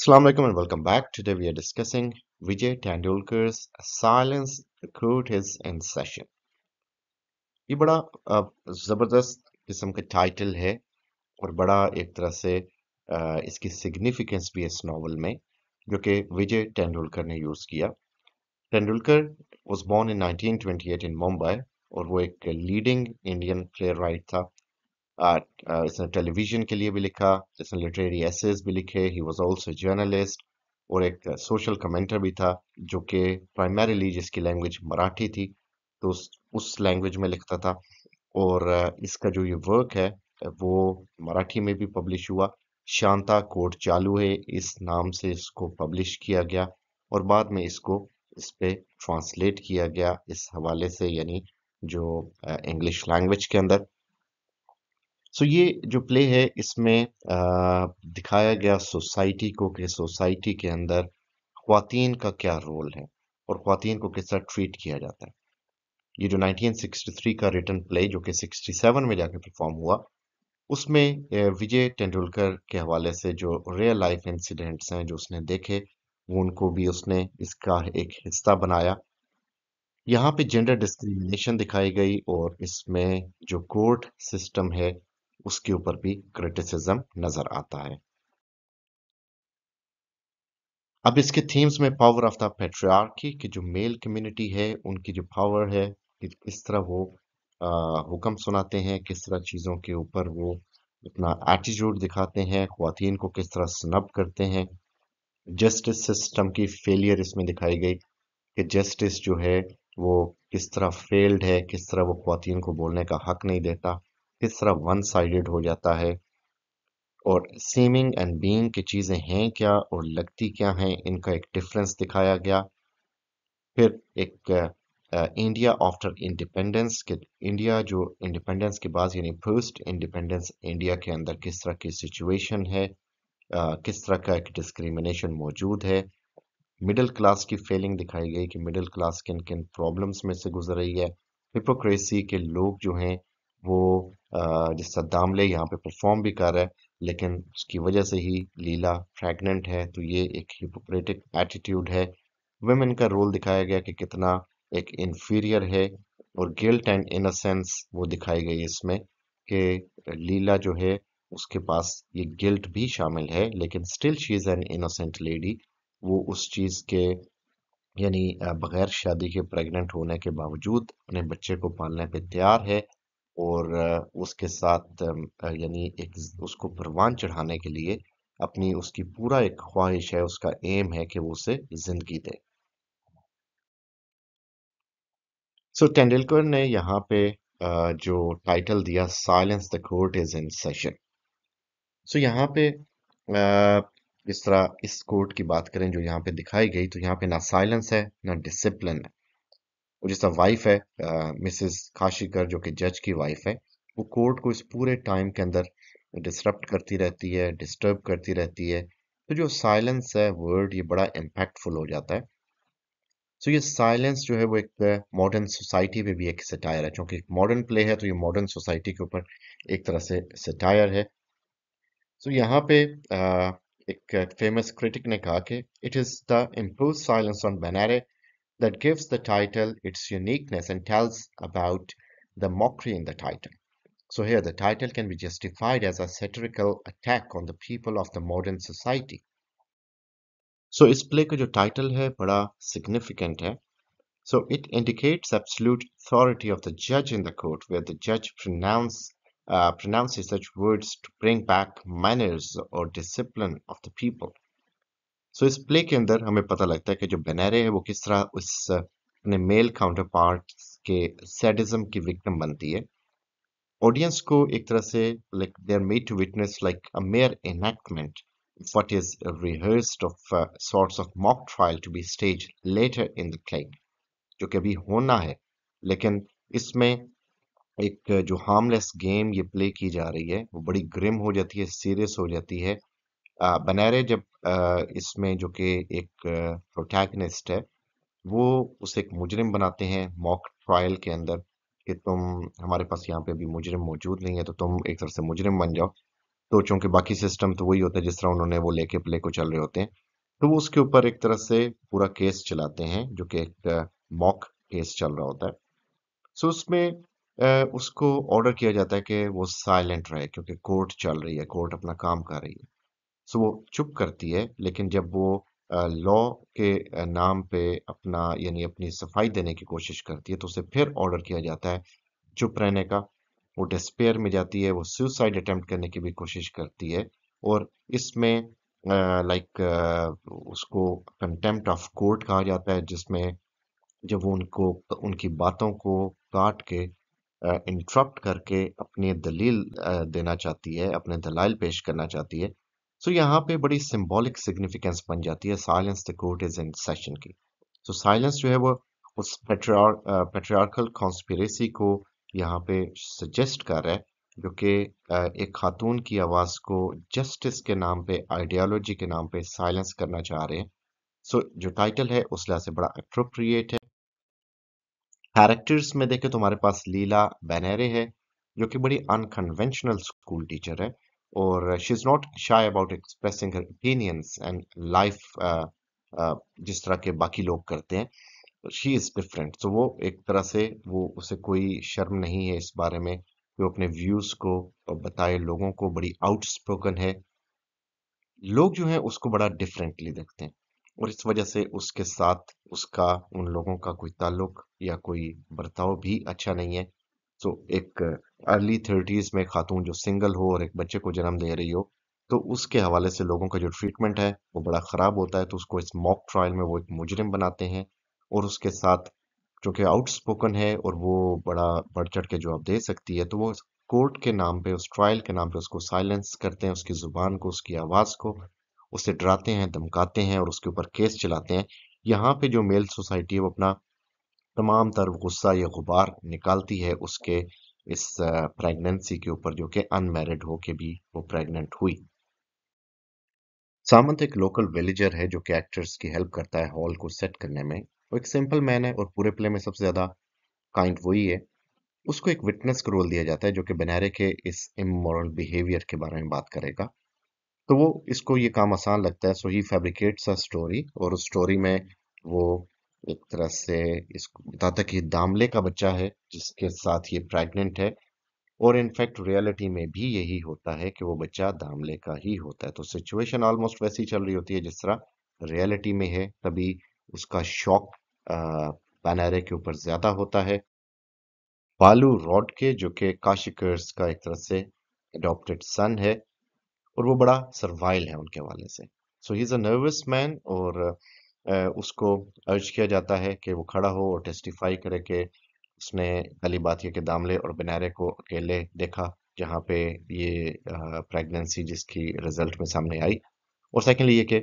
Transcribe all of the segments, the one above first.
Assalamu alaikum and welcome back. Today we are discussing Vijay Tendulkar's silence recruit his in session. ये बड़ा ज़बरदस्त किस्म का title है और बड़ा एक तरह से इसकी सिग्निफिकेंस भी इस नॉवल में जो कि विजय तेंदुलकर ने यूज़ किया Tendulkar was born in 1928 in Mumbai और वो एक लीडिंग इंडियन प्लेयर राइट था Uh, इसने टेलीविज़न के लिए भी लिखा इसने लिटरेरी एसेज भी लिखे ही वॉज ऑल्सो जर्नलिस्ट और एक सोशल uh, कमेंटर भी था जो कि प्राइमरीली जिसकी लैंग्वेज मराठी थी तो उस उस लैंग्वेज में लिखता था और uh, इसका जो ये वर्क है वो मराठी में भी पब्लिश हुआ शांता कोट चालू है इस नाम से इसको पब्लिश किया गया और बाद में इसको इस पर ट्रांसलेट किया गया इस हवाले से यानी जो इंग्लिश लैंग्वेज के अंदर सो ये जो प्ले है इसमें दिखाया गया सोसाइटी को कि सोसाइटी के अंदर खातन का क्या रोल है और खातन को किस तरह ट्रीट किया जाता है ये जो 1963 का रिटर्न प्ले जो कि 67 में जाके परफॉर्म हुआ उसमें विजय तेंदुलकर के हवाले से जो रियल लाइफ इंसिडेंट्स हैं जो उसने देखे वो उनको भी उसने इसका एक हिस्सा बनाया यहाँ पे जेंडर डिस्क्रिमिनेशन दिखाई गई और इसमें जो कोर्ट सिस्टम है उसके ऊपर भी क्रिटिसिज्म नजर आता है अब इसके थीम्स में पावर ऑफ द पेट्रियार्की की जो मेल कम्युनिटी है उनकी जो पावर है किस तरह वो हुक्म सुनाते हैं किस तरह चीज़ों के ऊपर वो अपना एटीट्यूड दिखाते हैं खुवान को किस तरह स्नब करते हैं जस्टिस सिस्टम की फेलियर इसमें दिखाई गई कि जस्टिस जो है वो किस तरह फेल्ड है किस तरह वो खुवान को बोलने का हक नहीं देता किस तरह वन साइडेड हो जाता है और सीमिंग एंड बीइंग की चीज़ें हैं क्या और लगती क्या हैं इनका एक डिफरेंस दिखाया गया फिर एक इंडिया आफ्टर इंडिपेंडेंस के इंडिया जो इंडिपेंडेंस के बाद यानी फर्स्ट इंडिपेंडेंस इंडिया के अंदर किस तरह की सिचुएशन है आ, किस तरह का एक डिस्क्रिमिनेशन मौजूद है मिडिल क्लास की फेलिंग दिखाई गई कि मिडिल क्लास किन किन प्रॉब्लम्स में से गुजर रही है हिपोक्रेसी के लोग जो हैं वो जिस दामले यहाँ पे परफॉर्म भी कर रहा है लेकिन उसकी वजह से ही लीला प्रेग्नेंट है तो ये एक हिपोक्रेटिक एटीट्यूड है वेमेन का रोल दिखाया गया कि कितना एक इन्फीरियर है और गिल्ट एंड इनोसेंस वो दिखाई गई इसमें कि लीला जो है उसके पास ये गिल्ट भी शामिल है लेकिन still she is an innocent lady वो उस चीज़ के यानी बगैर शादी के प्रेग्नेंट होने के बावजूद अपने बच्चे को पालने पे तैयार है और उसके साथ यानी एक उसको परवान चढ़ाने के लिए अपनी उसकी पूरा एक ख्वाहिश है उसका एम है कि वो उसे जिंदगी दे सो so, टेंडुलकर ने यहाँ पे जो टाइटल दिया silence the court is in session so यहाँ पे इस तरह इस कोर्ट की बात करें जो यहाँ पे दिखाई गई तो यहाँ पे ना साइलेंस है ना डिसिप्लिन है और जिसका वाइफ है मिसेस काशीकर जो कि जज की वाइफ है वो कोर्ट को इस पूरे टाइम के अंदर डिस्टर्ब करती रहती है डिस्टर्ब करती रहती है तो जो साइलेंस है वर्ड ये बड़ा इम्पैक्टफुल हो जाता है सो so ये साइलेंस जो है वो एक मॉडर्न सोसाइटी पे भी एक सटायर है क्योंकि मॉडर्न प्ले है तो ये मॉडर्न सोसाइटी के ऊपर एक तरह से सटायर है सो so यहाँ पे आ, एक फेमस क्रिटिक ने कहा कि it is the impose silence on Benare that gives the title its uniqueness and tells about the mockery in the title. So here the title can be justified as a satirical attack on the people of the modern society. so, इस play का title title है significant significant है so it indicates absolute authority of the जज in the court where pronounces such words to bring back manners or discipline of the people. So इस play के अंदर हमें पता लगता है कि जो बेनेरे है वो किस तरह उस अपने मेल काउंटर पार्ट के सैडिज्म की विक्टिम बनती है ऑडियंस को एक तरह से like they are made to witness like a mere enactment what is rehearsed of sorts of mock trial to be staged later in the play जो कि अभी होना है लेकिन इसमें एक जो हार्मलेस गेम ये प्ले की जा रही है वो बड़ी ग्रिम हो जाती है सीरियस हो जाती है बनारे जब इसमें जो कि एक प्रोटैगनिस्ट है वो उसे एक मुजरिम बनाते हैं मॉक ट्रायल के अंदर कि तुम हमारे पास यहाँ पे अभी मुजरिम मौजूद नहीं है तो तुम एक तरह से मुजरिम बन जाओ तो चूंकि बाकी सिस्टम तो वही होता है जिस तरह उन्होंने वो लेके प्ले को चल रहे होते हैं तो वो उसके ऊपर एक तरह से पूरा केस चलाते हैं जो कि एक मॉक केस चल रहा होता है सो उसमें उसको ऑर्डर किया जाता है कि वो साइलेंट रहे क्योंकि कोर्ट चल रही है कोर्ट अपना काम कर रही है सो वो चुप करती है लेकिन जब वो लॉ के नाम पे अपना यानी अपनी सफाई देने की कोशिश करती है तो उसे फिर ऑर्डर किया जाता है चुप रहने का वो डिस्पेयर में जाती है वो सुसाइड अटेम्प्ट करने की भी कोशिश करती है और इसमें लाइक उसको कंटेम्प्ट ऑफ कोर्ट कहा जाता है जिसमें जब वो उनको उनकी बातों को काट के इंटरप्ट करके अपनी दलील देना चाहती है अपने दलाइल पेश करना चाहती है सो so, यहाँ पे बड़ी सिंबॉलिक सिग्निफिकेंस बन जाती है silence the court is in session की सो so, साइलेंस जो है वो उस पेट्रियार्कल कॉन्स्पिरेसी uh, को यहाँ पे सजेस्ट कर रहा है जो कि uh, एक खातून की आवाज़ को जस्टिस के नाम पे आइडियालॉजी के नाम पे साइलेंस करना चाह रहे हैं सो so, जो टाइटल है उस लिहाज से बड़ा अप्रोप्रिएट है कैरेक्टर्स में देखे तो हमारे पास लीला बैनेरे है जो कि बड़ी अनकन्वेंशनल स्कूल टीचर है or uh, she's not shy about expressing her opinions and life uh, uh, जिस तरह के बाकी लोग करते हैं शी इज़ डिफरेंट तो वो एक तरह से वो उसे कोई शर्म नहीं है इस बारे में वो अपने व्यूज़ को बताए लोगों को बड़ी आउटस्पोकन है लोग जो है उसको बड़ा डिफरेंटली देखते हैं और इस वजह से उसके साथ उसका उन लोगों का कोई ताल्लुक या कोई बर्ताव भी अच्छा नहीं है सो तो एक अर्ली थर्टीज़ में खातून जो सिंगल हो और एक बच्चे को जन्म दे रही हो तो उसके हवाले से लोगों का जो ट्रीटमेंट है वो बड़ा ख़राब होता है तो उसको इस मॉक ट्रायल में वो एक मुजरिम बनाते हैं और उसके साथ चूँकि आउटस्पोकन है और वो बड़ा बढ़ चढ़ के जवाब दे सकती है तो वो कोर्ट के नाम पे उस ट्रायल के नाम पे उसको साइलेंस करते हैं उसकी ज़ुबान को उसकी आवाज़ को उसे डराते हैं धमकाते हैं और उसके ऊपर केस चलाते हैं यहाँ पे जो मेल सोसाइटी है वो अपना तमाम तर गुस्सा या गुबार निकालती है उसके इस प्रेगनेंसी के ऊपर जो कि अनमेरिड हो के भी वो प्रेग्नेंट हुई सामंत एक लोकल विलेजर है जो कि एक्टर्स की हेल्प करता है हॉल को सेट करने में वो एक सिंपल मैन है और पूरे प्ले में सबसे ज़्यादा काइंड वही है उसको एक विटनेस का रोल दिया जाता है जो कि बनारे के इस इमोरल बिहेवियर के बारे में बात करेगा तो वो इसको ये काम आसान लगता है सो ही फैब्रिकेट्स अ स्टोरी और उस स्टोरी में वो एक तरह से इसको बताता कि दामले का बच्चा है जिसके साथ ये प्रेग्नेंट है और इनफैक्ट रियलिटी में भी यही होता है कि वो बच्चा दामले का ही होता है तो सिचुएशन ऑलमोस्ट वैसी चल रही होती है जिस तरह रियलिटी में है तभी उसका शॉक पैनारे के ऊपर ज्यादा होता है बालू रॉड के जो कि काशिकर्स का एक तरह से अडोप्टेड सन है और वो बड़ा सर्वाइल है उनके हवाले से so he is a nervous man और उसको अर्ज किया जाता है कि वो खड़ा हो और टेस्टिफाई करे कि उसने बातिया के दामले और बनारे को अकेले देखा जहाँ पे ये प्रेगनेंसी जिसकी रिजल्ट में सामने आई और सेकेंडली ये कि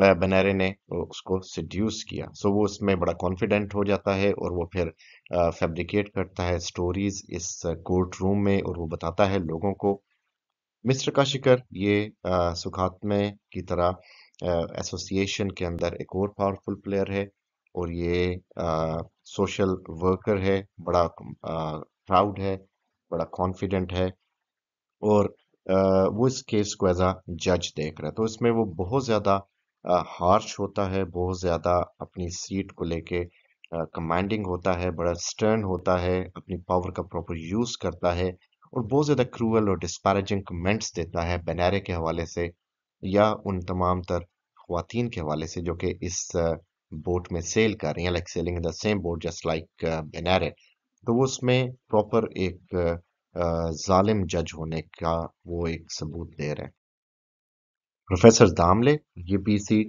बनारे ने उसको सड्यूस किया सो वो उसमें बड़ा कॉन्फिडेंट हो जाता है और वो फिर फैब्रिकेट करता है स्टोरीज इस कोर्ट रूम में और वो बताता है लोगों को मिस्टर काशिकर ये सुखात्मे की तरह एसोसिएशन के अंदर एक और पावरफुल प्लेयर है और ये सोशल वर्कर है बड़ा प्राउड है बड़ा कॉन्फिडेंट है और आ, वो इस केस को एज आ जज देख रहा है तो इसमें वो बहुत ज़्यादा हार्श होता है बहुत ज़्यादा अपनी सीट को लेके कमांडिंग होता है बड़ा स्टर्न होता है अपनी पावर का प्रॉपर यूज़ करता है और बहुत ज़्यादा क्रूअल और डिस्पैरेजिंग कमेंट्स देता है बेनारे के हवाले से या उन तमाम तर खातन के हवाले से जो कि इस बोट में सेल कर रही हैं like sailing the same boat just like Benare तो वो उसमें प्रॉपर एक जालिम जज होने का वो एक सबूत दे रहे हैं प्रोफेसर दामले ये पीसी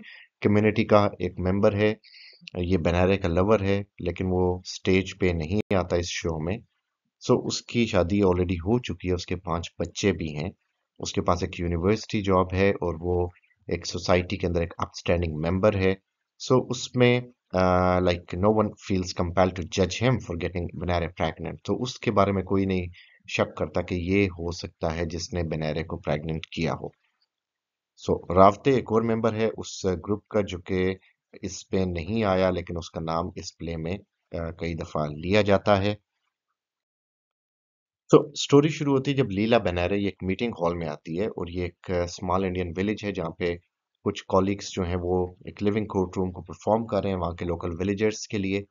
कम्युनिटी का एक मेंबर है ये बनारे का लवर है लेकिन वो स्टेज पे नहीं आता इस शो में सो उसकी शादी ऑलरेडी हो चुकी है उसके पांच बच्चे भी हैं उसके पास एक यूनिवर्सिटी जॉब है और वो एक सोसाइटी के अंदर एक अपस्टैंडिंग मेंबर है सो so, उसमें like no one feels compel to जज him for getting Benare pregnant तो उसके बारे में कोई नहीं शक करता कि ये हो सकता है जिसने बनैरे को प्रेगनेंट किया हो सो so, रावते एक और मेंबर है उस ग्रुप का जो कि इस पे नहीं आया लेकिन उसका नाम इस प्ले में कई दफ़ा लिया जाता है तो स्टोरी शुरू होती है जब लीला बनारे ये एक मीटिंग हॉल में आती है और ये एक स्मॉल इंडियन विलेज है जहाँ पे कुछ कॉलिग्स जो हैं वो एक लिविंग कोर्ट रूम को परफॉर्म कर रहे हैं वहाँ के लोकल विलेजर्स के लिए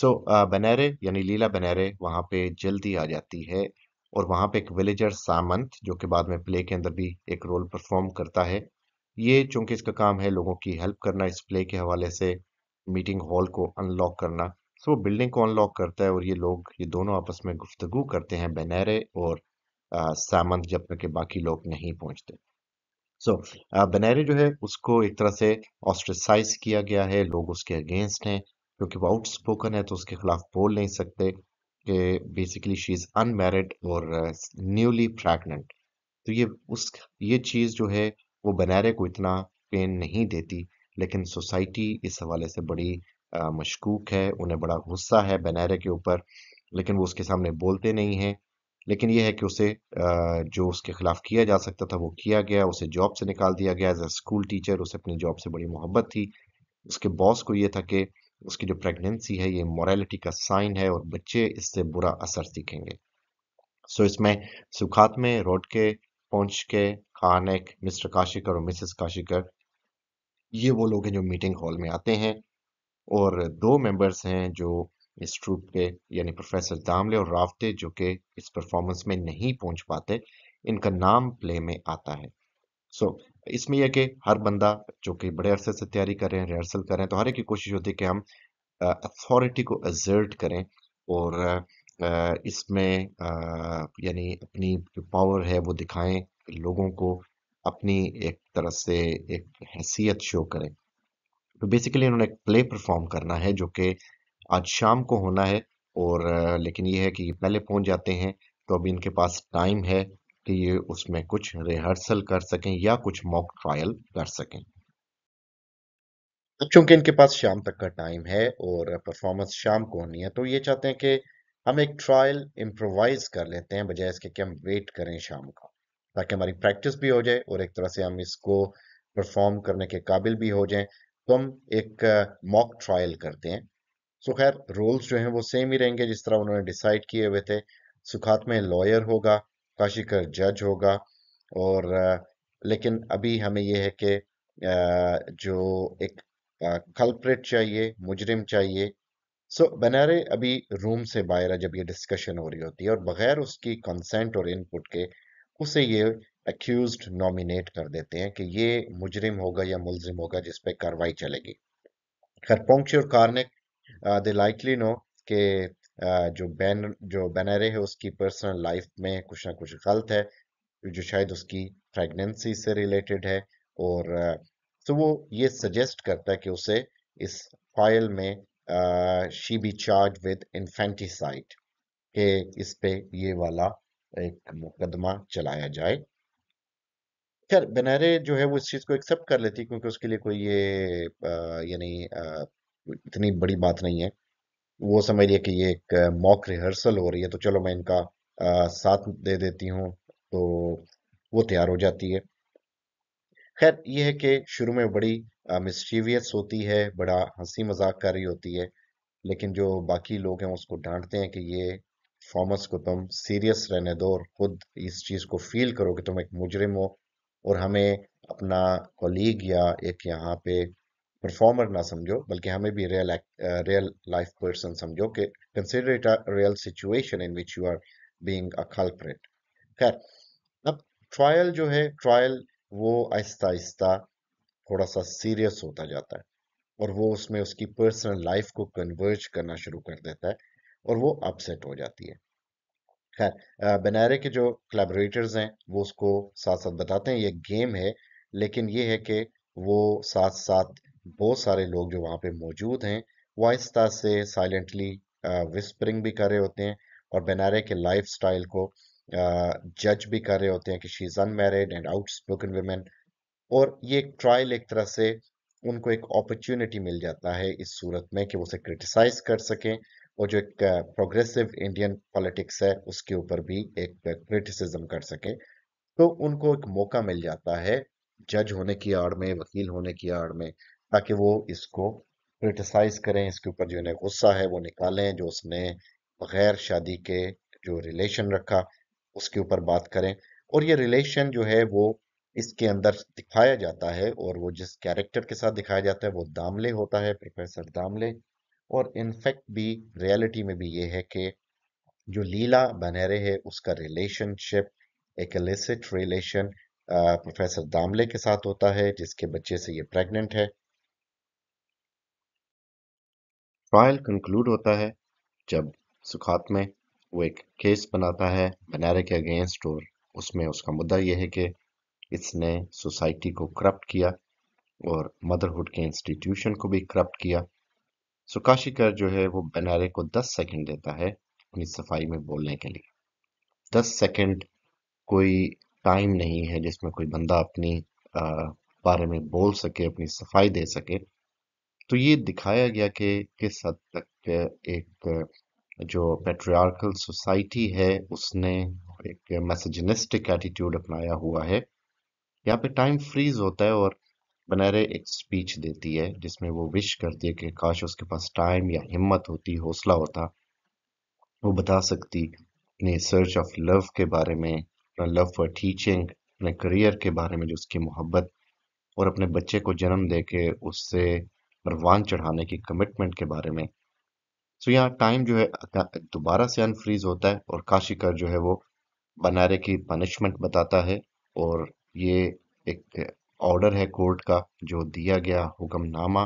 सो बनारे यानी लीला बनारे वहाँ पे जल्दी आ जाती है और वहाँ पे एक विलेजर सामंत जो कि बाद में प्ले के अंदर भी एक रोल परफॉर्म करता है ये चूंकि इसका काम है लोगों की हेल्प करना इस प्ले के हवाले से मीटिंग हॉल को अनलॉक करना सो वो बिल्डिंग को अनलॉक करता है और ये लोग ये दोनों आपस में गुफ्तगु करते हैं बेनेरे और सामंत जब तक के बाकी लोग नहीं पहुंचते सो so, जो है उसको एक तरह से ऑस्ट्रिसाइज किया गया है लोग उसके अगेंस्ट हैं क्योंकि वो आउटस्पोकन है तो उसके खिलाफ बोल नहीं सकते कि बेसिकली शी इज़ अनमेरिड और न्यूली प्रेगनेंट तो ये उस ये चीज़ जो है वो बनैरे को इतना पेन नहीं देती लेकिन सोसाइटी इस हवाले से बड़ी मशकूक है उन्हें बड़ा गुस्सा है बनैरे के ऊपर लेकिन वो उसके सामने बोलते नहीं हैं लेकिन यह है कि उसे जो उसके खिलाफ किया जा सकता था वो किया गया उसे जॉब से निकाल दिया गया एज अ स्कूल टीचर उसे अपनी जॉब से बड़ी मोहब्बत थी उसके बॉस को ये था कि उसकी जो प्रेगनेंसी है ये मॉरेलिटी का साइन है और बच्चे इससे बुरा असर सीखेंगे सो इसमें सुखात में रोड के पहुंच के खानक मिस्टर काशिकर और मिसेस काशिकर ये वो लोग हैं जो मीटिंग हॉल में आते हैं और दो मेंबर्स हैं जो इस ट्रूप के यानी प्रोफेसर दामले और रावते जो कि इस परफॉर्मेंस में नहीं पहुंच पाते इनका नाम प्ले में आता है सो so, इसमें यह कि हर बंदा जो कि बड़े अरसे से तैयारी कर रहे हैं रिहर्सल कर रहे हैं तो हर एक की कोशिश होती है कि हम अथॉरिटी को एजर्ट करें और इसमें यानी अपनी जो पावर है वो दिखाएं लोगों को अपनी एक तरह से एक हैसियत शो करें तो बेसिकली इन्होंने एक प्ले परफॉर्म करना है जो कि आज शाम को होना है और लेकिन ये है कि ये पहले पहुंच जाते हैं तो अभी इनके पास टाइम है कि ये उसमें कुछ रिहर्सल कर सकें या कुछ मॉक ट्रायल कर सकें चूंकि इनके पास शाम तक का टाइम है और परफॉर्मेंस शाम को होनी है तो ये चाहते हैं कि हम एक ट्रायल इम्प्रोवाइज कर लेते हैं बजाय इसके कि हम वेट करें शाम का ताकि हमारी प्रैक्टिस भी हो जाए और एक तरह से हम इसको परफॉर्म करने के काबिल भी हो जाएं तो हम एक मॉक ट्रायल करते हैं सो खैर रोल्स जो हैं वो सेम ही रहेंगे जिस तरह उन्होंने डिसाइड किए हुए थे सुखात में लॉयर होगा काशिकर जज होगा और लेकिन अभी हमें यह है कि जो एक कल्प्रेट चाहिए मुजरिम चाहिए सो so, बनारे अभी रूम से बाहर है जब ये डिस्कशन हो रही होती है और बगैर उसकी कंसेंट और इनपुट के उसे ये एक्यूज नॉमिनेट कर देते हैं कि ये मुजरिम होगा या मुलजिम होगा जिस पे कार्रवाई चलेगी खरपोंक्श और कार्निक दे लाइकली नो के जो बैन जो बैनरे है उसकी पर्सनल लाइफ में कुछ ना कुछ गलत है जो शायद उसकी प्रेगनेंसी से रिलेटेड है और तो वो ये सजेस्ट करता है कि उसे इस फाइल में she be charge with infanticide के इस पे ये वाला एक मुकदमा चलाया जाए खैर बनारे जो है वो इस चीज़ को एक्सेप्ट कर लेती क्योंकि उसके लिए कोई ये यानी इतनी बड़ी बात नहीं है। वो समझ रही है कि ये एक मॉक रिहर्सल हो रही है तो चलो मैं इनका आ, साथ दे देती हूँ तो वो तैयार हो जाती है। खैर ये है कि शुरू में बड़ी मिस्टीवियस होती है, बडा हंसी हँसी-मज़ाक कर रही होती है। लेकिन जो बाकी लोग हैं उसको डांटते हैं कि ये फॉर्मस को तुम सीरियस रहने दो और खुद इस चीज़ को फ़ील करो कि तुम एक मुजरिम हो। और हमें अपना कोलीग या एक यहाँ पे परफॉर्मर ना समझो बल्कि हमें भी रियल रियल लाइफ पर्सन समझो कि consider it a real situation in which you are being अल्परेट खैर अब ट्रायल जो है ट्रायल वो आहिस्ता आहिस्ता थोड़ा सा सीरियस होता जाता है और वो उसमें उसकी पर्सनल लाइफ को कन्वर्ज करना शुरू कर देता है और वो अपसेट हो जाती है खैर बनारे के जो कलेबरेटर्स हैं वो उसको साथ साथ बताते हैं ये गेम है लेकिन ये है कि वो साथ साथ बहुत सारे लोग जो वहाँ पे मौजूद हैं वो आहिस्ता से साइलेंटली विस्परिंग भी कर रहे होते हैं और बनारे के लाइफ स्टाइल को जज भी कर रहे होते हैं कि she is unmarried and outspoken women और ये एक ट्रायल एक तरह से उनको एक अपॉर्चुनिटी मिल जाता है इस सूरत में कि वो उसे क्रिटिसाइज कर सकें वो जो एक प्रोग्रेसिव इंडियन पॉलिटिक्स है उसके ऊपर भी एक क्रिटिसिज्म कर सके तो उनको एक मौका मिल जाता है जज होने की आड़ में वकील होने की आड़ में ताकि वो इसको क्रिटिसाइज करें इसके ऊपर जो उन्हें गुस्सा है वो निकालें जो उसने बगैर शादी के जो रिलेशन रखा उसके ऊपर बात करें और ये रिलेशन जो है वो इसके अंदर दिखाया जाता है और वो जिस कैरेक्टर के साथ दिखाया जाता है वो दामले होता है प्रोफेसर दामले और इनफैक्ट भी रियलिटी में भी ये है कि जो लीला बनेरे है उसका रिलेशनशिप एक एलिसिट रिलेशन प्रोफेसर दामले के साथ होता है जिसके बच्चे से ये प्रेग्नेंट है ट्रायल कंक्लूड होता है जब सुखात में वो एक केस बनाता है बनारे के अगेंस्ट और उसमें उसका मुद्दा यह है कि इसने सोसाइटी को करप्ट किया और मदरहुड के इंस्टीट्यूशन को भी करप्ट किया सुकाशीकर जो है वो बनारे को दस सेकंड देता है अपनी सफाई में बोलने के लिए दस सेकंड कोई टाइम नहीं है जिसमें कोई बंदा अपनी बारे में बोल सके अपनी सफाई दे सके तो ये दिखाया गया कि किस हद तक एक जो पेट्रियार्कल सोसाइटी है उसने एक मैसेजनिस्टिक एटीट्यूड अपनाया हुआ है यहाँ पे टाइम फ्रीज होता है और बनारे एक स्पीच देती है जिसमें वो विश करती है कि काश उसके पास टाइम या हिम्मत होती हौसला होता वो बता सकती अपने सर्च ऑफ लव के बारे में अपना लव फॉर टीचिंग अपने करियर के बारे में जो उसकी मोहब्बत और अपने बच्चे को जन्म दे के उससे परवान चढ़ाने की कमिटमेंट के बारे में सो यहाँ टाइम जो है दोबारा से अनफ्रीज होता है और काशिकर जो है वो बनारे की पनिशमेंट बताता है और ये एक ऑर्डर है कोर्ट का जो दिया गया हुक्मनामा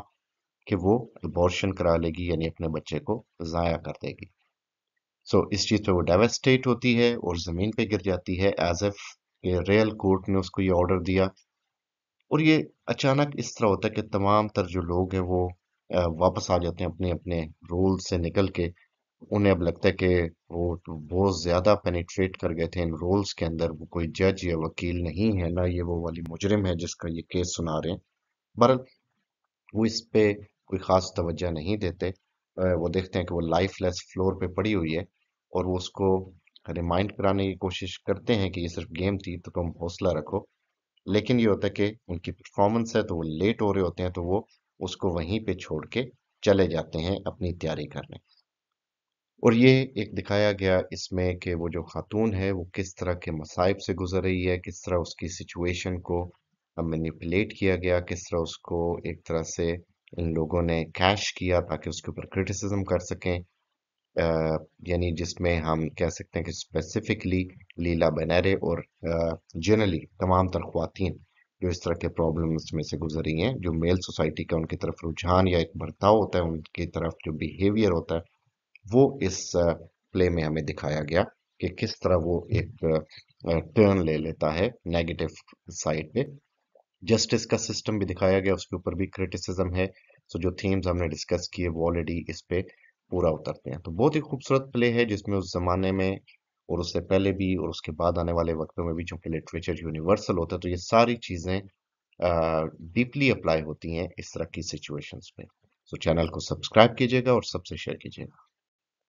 कि वो अबॉर्शन करा लेगी यानी अपने बच्चे को ज़ाया कर देगी सो so, इस चीज़ पे वो डेवेस्टेट होती है और ज़मीन पे गिर जाती है एज एफ के रियल कोर्ट ने उसको ये ऑर्डर दिया और ये अचानक इस तरह होता है कि तमाम तर जो लोग हैं वो वापस आ जाते हैं अपने अपने रोल से निकल के उन्हें अब लगता है कि वो तो बहुत ज़्यादा पेनिट्रेट कर गए थे इन रोल्स के अंदर वो कोई जज या वकील नहीं है ना ये वो वाली मुजरिम है जिसका ये केस सुना रहे हैं बहरहाल वो इस पर कोई ख़ास तवज्जो नहीं देते वो देखते हैं कि वो लाइफ लेस फ्लोर पर पड़ी हुई है और वो उसको रिमाइंड कराने की कोशिश करते हैं कि ये सिर्फ गेम थी तो तुम हौसला रखो लेकिन ये होता है कि उनकी परफॉर्मेंस है तो वो लेट हो रहे होते हैं तो वो उसको वहीं पे छोड़ के चले जाते हैं अपनी तैयारी करने और ये एक दिखाया गया इसमें कि वो जो खातून है वो किस तरह के मसाइब से गुजर रही है किस तरह उसकी सिचुएशन को मैनिपुलेट किया गया किस तरह उसको एक तरह से इन लोगों ने कैश किया ताकि उसके ऊपर क्रिटिसिज्म कर सकें यानी जिसमें हम कह सकते हैं कि स्पेसिफिकली लीला बनारे और जनरली तमाम तर खुवान जो इस तरह के प्रॉब्लम्स में से गुजरी हैं जो मेल सोसाइटी का उनकी तरफ रुझान या एक बर्ताव होता है उनकी तरफ जो बिहेवियर होता है वो इस प्ले में हमें दिखाया गया कि किस तरह वो एक टर्न ले लेता है नेगेटिव साइड पे जस्टिस का सिस्टम भी दिखाया गया उसके ऊपर भी क्रिटिसिज्म है सो जो थीम्स हमने डिस्कस किए वो ऑलरेडी इस पे पूरा उतरते हैं तो बहुत ही खूबसूरत प्ले है जिसमें उस जमाने में और उससे पहले भी और उसके बाद आने वाले वक्तों में भी चूंकि लिटरेचर यूनिवर्सल होता है तो ये सारी चीज़ें डीपली अप्लाई होती हैं इस तरह की सिचुएशंस में सो चैनल को सब्सक्राइब कीजिएगा और सबसे शेयर कीजिएगा